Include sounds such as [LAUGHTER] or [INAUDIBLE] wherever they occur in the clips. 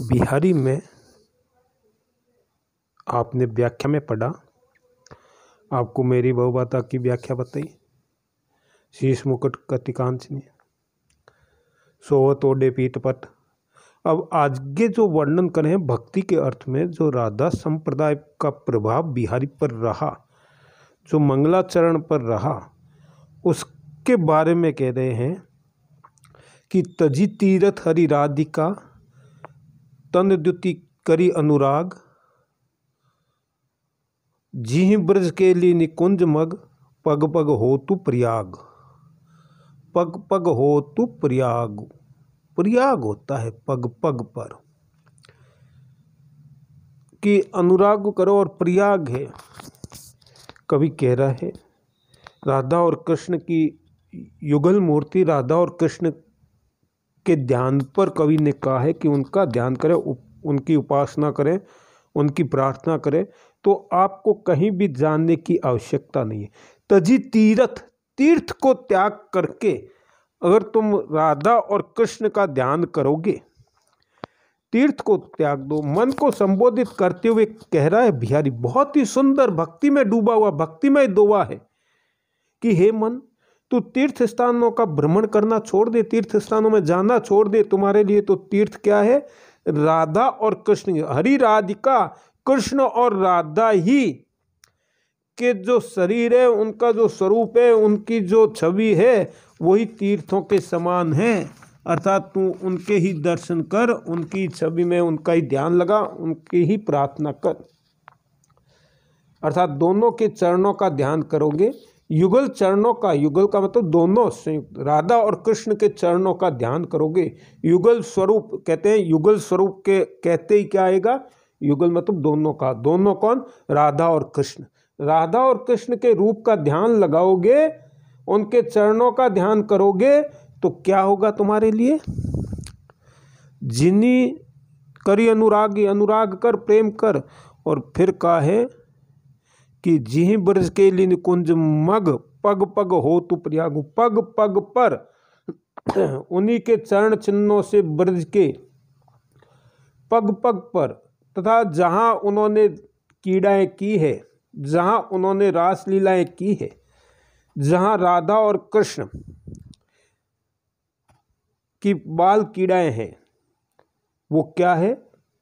बिहारी में आपने व्याख्या में पढ़ा आपको मेरी बहुबाता की व्याख्या बताई शीश मुकुट कतिकांचनी ने तोड़े पीठ पट अब आज के जो वर्णन करें हैं भक्ति के अर्थ में जो राधा संप्रदाय का प्रभाव बिहारी पर रहा जो मंगलाचरण पर रहा उसके बारे में कह रहे हैं कि तजी तीरथ हरि राधिका तन द्युति करी अनुराग जिह ब्रज के लिए निकुंज मग पग पग हो तु प्रयाग पग पग हो तु प्रयाग प्रयाग होता है पग पग पर कि अनुराग करो और प्रयाग है कवि कह रहा है राधा और कृष्ण की युगल मूर्ति राधा और कृष्ण के ध्यान पर कवि ने कहा है कि उनका ध्यान करें उनकी उपासना करें उनकी प्रार्थना करें तो आपको कहीं भी जानने की आवश्यकता नहीं है तजी तीर्थ तीर्थ को त्याग करके अगर तुम राधा और कृष्ण का ध्यान करोगे तीर्थ को त्याग दो मन को संबोधित करते हुए कह रहा है बिहारी बहुत ही सुंदर भक्ति में डूबा हुआ भक्ति में दोवा है कि हे मन तो तीर्थ स्थानों का भ्रमण करना छोड़ दे तीर्थ स्थानों में जाना छोड़ दे तुम्हारे लिए तो तीर्थ क्या है राधा और कृष्ण हरि राधिका कृष्ण और राधा ही के जो शरीर है उनका जो स्वरूप है उनकी जो छवि है वही तीर्थों के समान है अर्थात तू उनके ही दर्शन कर उनकी छवि में उनका ही ध्यान लगा उनकी ही प्रार्थना कर अर्थात दोनों के चरणों का ध्यान करोगे युगल चरणों का युगल का मतलब दोनों संयुक्त राधा और कृष्ण के चरणों का ध्यान करोगे युगल स्वरूप कहते हैं युगल स्वरूप के कहते ही क्या आएगा युगल मतलब दोनों का दोनों कौन राधा और कृष्ण राधा और कृष्ण के रूप का ध्यान लगाओगे उनके चरणों का ध्यान करोगे तो क्या होगा तुम्हारे लिए जिनी करी अनुराग अनुराग कर प्रेम कर और फिर कहा है कि जिह ब्रज के लिन कुंज मग पग पग हो तु प्रयागु पग पग पर [CLEARS THROAT] उन्हीं के चरण चिन्हों से ब्रज के पग पग पर तथा जहाँ उन्होंने कीड़ाएँ की है जहाँ उन्होंने रासलीलाएँ की है जहाँ राधा और कृष्ण की बाल कीड़ाएँ हैं वो क्या है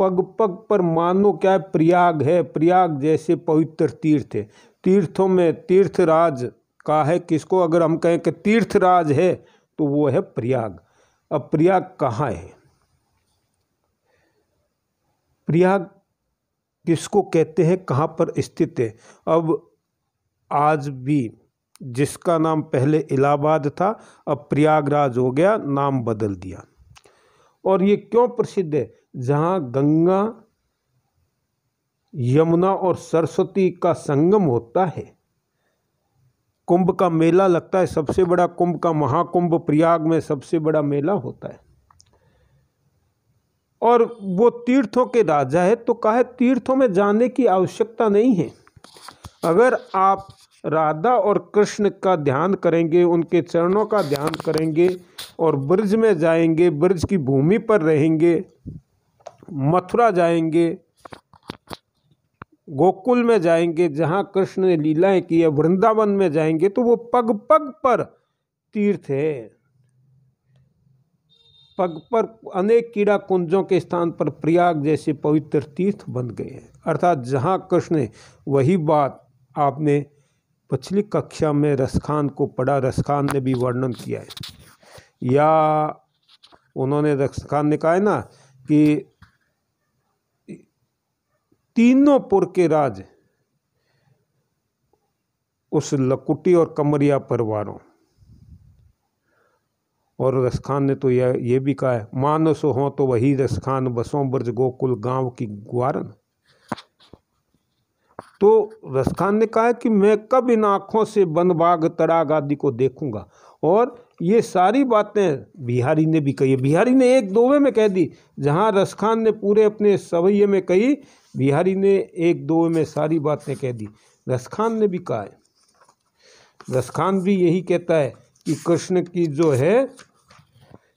पग पग पर मानो क्या है प्रयाग है प्रयाग जैसे पवित्र तीर्थ है तीर्थों में तीर्थराज का है किसको अगर हम कहें कि तीर्थराज है तो वो है प्रयाग अब प्रयाग कहाँ है प्रयाग किसको कहते हैं कहाँ पर स्थित है अब आज भी जिसका नाम पहले इलाहाबाद था अब प्रयागराज हो गया नाम बदल दिया और ये क्यों प्रसिद्ध है जहाँ गंगा यमुना और सरस्वती का संगम होता है कुंभ का मेला लगता है सबसे बड़ा कुंभ का महाकुंभ प्रयाग में सबसे बड़ा मेला होता है और वो तीर्थों के राजा है तो कहा तीर्थों में जाने की आवश्यकता नहीं है अगर आप राधा और कृष्ण का ध्यान करेंगे उनके चरणों का ध्यान करेंगे और ब्रज में जाएंगे ब्रज की भूमि पर रहेंगे मथुरा जाएंगे गोकुल में जाएंगे जहाँ कृष्ण ने लीलाएं की है वृंदावन में जाएंगे तो वो पग पग पर तीर्थ है पग पर अनेक कीड़ा कुंजों के स्थान पर प्रयाग जैसे पवित्र तीर्थ बन गए हैं अर्थात जहाँ कृष्ण वही बात आपने पिछली कक्षा में रसखान को पढ़ा रसखान ने भी वर्णन किया है या उन्होंने रसखान ने कहा है ना कि तीनों पुर के राज उस लकुटी और कमरिया परिवारों और रसखान ने तो यह ये भी कहा है मानस हो तो वही रसखान बसों ब्रज गोकुल गांव की गुआरन तो रसखान ने कहा कि मैं कब इन आंखों से बनबाग तड़ाग आदि को देखूंगा और ये सारी बातें बिहारी ने भी कही बिहारी ने एक दोवे में कह दी जहाँ रसखान ने पूरे अपने सवैये में कही बिहारी ने एक दोवे में सारी बातें कह दी रसखान ने भी कहा है रसखान भी यही कहता है कि कृष्ण की जो है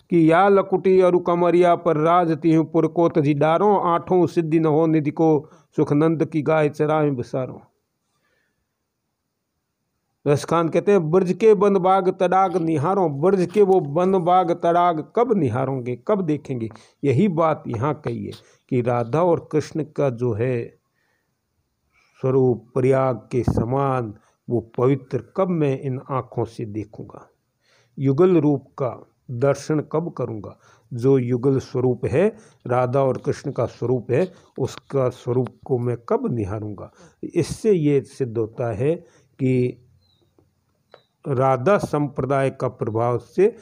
कि या लकुटी और कमरिया पर राजती हूँ पुरकोत जी डारों आठों सिद्धि न हो निधि को सुखनंद की गाय चरा बसारों रसकांत कहते हैं ब्रज के बंद बाग तड़ाग निहारों ब्रज के वो बंद बाग तड़ाग कब निहारोंगे कब देखेंगे यही बात यहाँ कही है कि राधा और कृष्ण का जो है स्वरूप प्रयाग के समान वो पवित्र कब मैं इन आँखों से देखूँगा युगल रूप का दर्शन कब करूँगा जो युगल स्वरूप है राधा और कृष्ण का स्वरूप है उसका स्वरूप को मैं कब निहारूँगा इससे ये सिद्ध होता है कि राधा संप्रदाय का प्रभाव से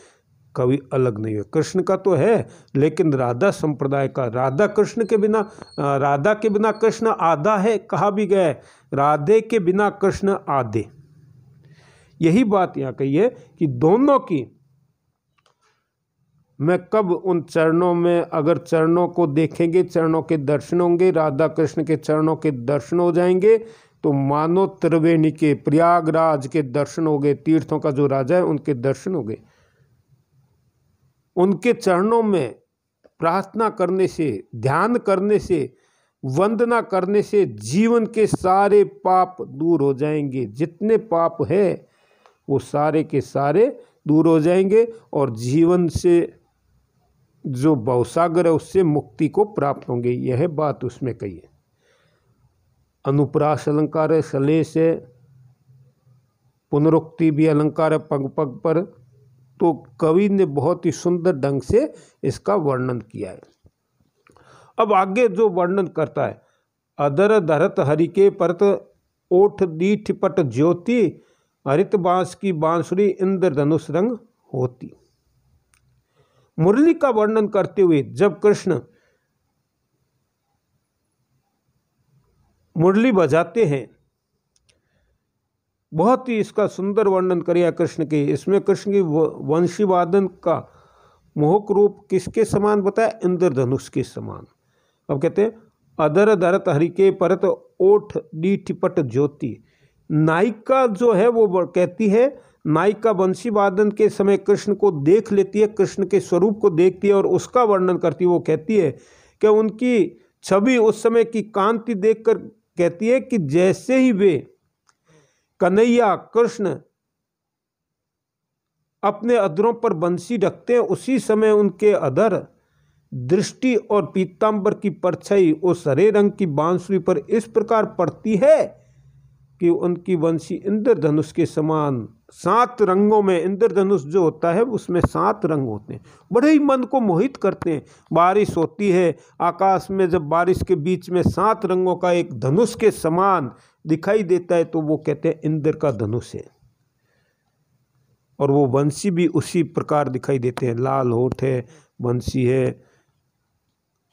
कभी अलग नहीं है कृष्ण का तो है लेकिन राधा संप्रदाय का राधा कृष्ण के बिना राधा के बिना कृष्ण आधा है कहा भी गया है राधे के बिना कृष्ण आधे यही बात यहाँ कही है कि दोनों की मैं कब उन चरणों में अगर चरणों को देखेंगे चरणों के दर्शन होंगे राधा कृष्ण के चरणों के दर्शन हो जाएंगे तो मानो त्रिवेणी के प्रयागराज के दर्शन हो गए तीर्थों का जो राजा है उनके दर्शन हो गए उनके चरणों में प्रार्थना करने से ध्यान करने से वंदना करने से जीवन के सारे पाप दूर हो जाएंगे जितने पाप है वो सारे के सारे दूर हो जाएंगे और जीवन से जो भवसागर है उससे मुक्ति को प्राप्त होंगे यह बात उसमें कही है अनुप्रास अलंकार है सलेस है पुनरुक्ति भी अलंकार है पग पग पर तो कवि ने बहुत ही सुंदर ढंग से इसका वर्णन किया है अब आगे जो वर्णन करता है अदर धरत हरि के परत ओठ दीठ पट ज्योति हरित बांस की बांसुरी इंद्रधनुष रंग होती मुरली का वर्णन करते हुए जब कृष्ण मुरली बजाते हैं बहुत ही इसका सुंदर वर्णन करें कृष्ण के इसमें कृष्ण की वंशी वादन का मोहक रूप किसके समान बताया इंद्रधनुष के समान अब कहते हैं अदर दरत हरिके परत ओठ पट ज्योति नायिका जो है वो कहती है नायिका वंशीवादन वादन के समय कृष्ण को देख लेती है कृष्ण के स्वरूप को देखती है और उसका वर्णन करती है वो कहती है कि उनकी छवि उस समय की कांति देखकर कहती है कि जैसे ही वे कन्हैया कृष्ण अपने अधरों पर बंसी रखते हैं उसी समय उनके अधर दृष्टि और पीताम्बर की परछाई और सरे रंग की बांसुरी पर इस प्रकार पड़ती है कि उनकी वंशी इंद्रधनुष के समान सात रंगों में इंद्रधनुष जो होता है उसमें सात रंग होते हैं बड़े ही मन को मोहित करते हैं बारिश होती है आकाश में जब बारिश के बीच में सात रंगों का एक धनुष के समान दिखाई देता है तो वो कहते हैं इंद्र का धनुष है और वो वंशी भी उसी प्रकार दिखाई देते हैं लाल होठ है वंशी है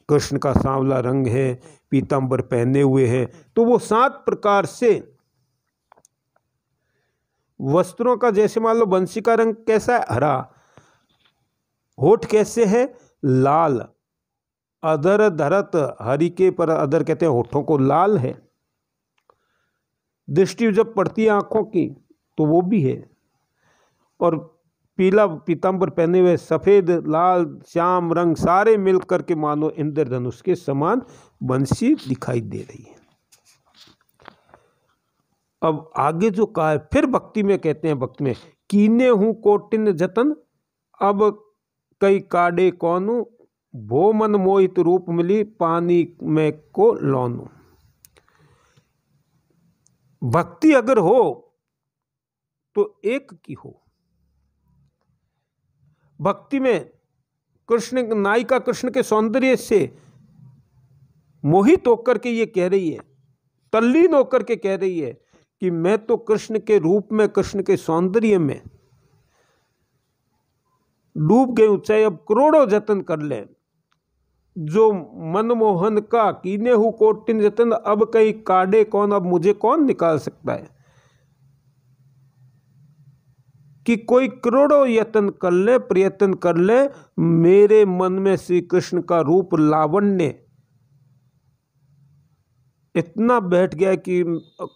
कृष्ण का सांवला रंग है पीताम्बर पहने हुए हैं तो वो सात प्रकार से वस्त्रों का जैसे मान लो बंसी का रंग कैसा है हरा होठ कैसे है लाल अदर धरत हरी के पर अदर कहते हैं होठों को लाल है दृष्टि जब पड़ती है आंखों की तो वो भी है और पीला पीताम्बर पहने हुए सफ़ेद लाल श्याम रंग सारे मिल करके मानो इंद्रधनुष के समान बंसी दिखाई दे रही है अब आगे जो कहा है फिर भक्ति में कहते हैं भक्ति में कीने हूँ कोटिन जतन अब कई काडे कौनू भो मन मोहित रूप मिली पानी में को लौनू भक्ति अगर हो तो एक की हो भक्ति में कृष्ण नायिका कृष्ण के सौंदर्य से मोहित होकर के ये कह रही है तल्लीन होकर के कह रही है कि मैं तो कृष्ण के रूप में कृष्ण के सौंदर्य में डूब गई हूँ चाहे अब करोड़ों जतन कर लें जो मनमोहन का कीने हु कोटिन जतन अब कहीं काडे कौन अब मुझे कौन निकाल सकता है कि कोई करोड़ों यत्न कर ले प्रयत्न कर ले मेरे मन में श्री कृष्ण का रूप लावण्य इतना बैठ गया कि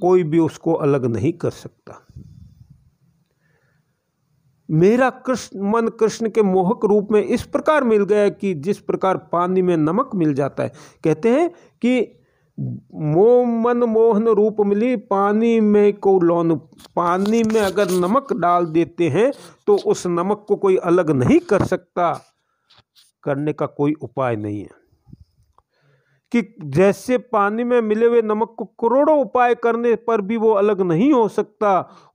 कोई भी उसको अलग नहीं कर सकता मेरा कृष्ण मन कृष्ण के मोहक रूप में इस प्रकार मिल गया कि जिस प्रकार पानी में नमक मिल जाता है कहते हैं कि मोह मन मोहन रूप मिली पानी में को लौन पानी में अगर नमक डाल देते हैं तो उस नमक को कोई अलग नहीं कर सकता करने का कोई उपाय नहीं है कि जैसे पानी में मिले हुए नमक को करोड़ों उपाय करने पर भी वो अलग नहीं हो सकता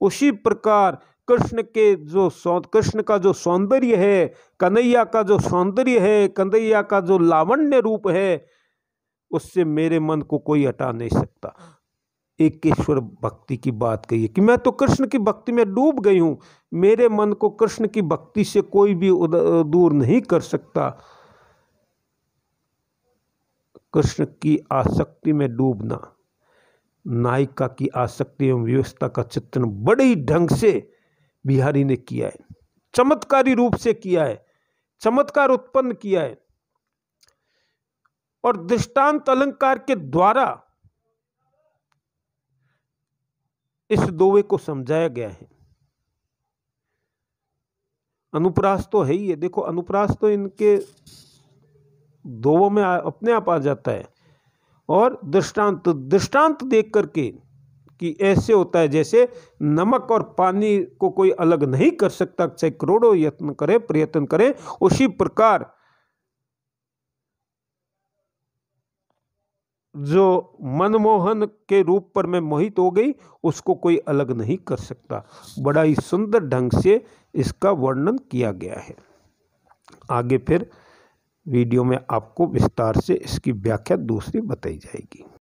उसी प्रकार कृष्ण के जो कृष्ण का जो सौंदर्य है कन्हैया का जो सौंदर्य है कन्हैया का जो लावण्य रूप है उससे मेरे मन को कोई हटा नहीं सकता एकेश्वर भक्ति की बात कही है कि मैं तो कृष्ण की भक्ति में डूब गई हूँ मेरे मन को कृष्ण की भक्ति से कोई भी दूर नहीं कर सकता कृष्ण की आसक्ति में डूबना नायिका की आसक्ति एवं व्यवस्था का चित्रण बड़े ढंग से बिहारी ने किया है चमत्कारी रूप से किया है चमत्कार उत्पन्न किया है और दृष्टांत अलंकार के द्वारा इस दोवे को समझाया गया है अनुप्रास तो है ही है देखो अनुप्रास तो इनके दो में अपने आप आ जाता है और दृष्टांत दृष्टांत देख करके कि ऐसे होता है जैसे नमक और पानी को कोई अलग नहीं कर सकता चाहे करोड़ों यत्न करे प्रयत्न करे उसी प्रकार जो मनमोहन के रूप पर मैं मोहित हो गई उसको कोई अलग नहीं कर सकता बड़ा ही सुंदर ढंग से इसका वर्णन किया गया है आगे फिर वीडियो में आपको विस्तार से इसकी व्याख्या दूसरी बताई जाएगी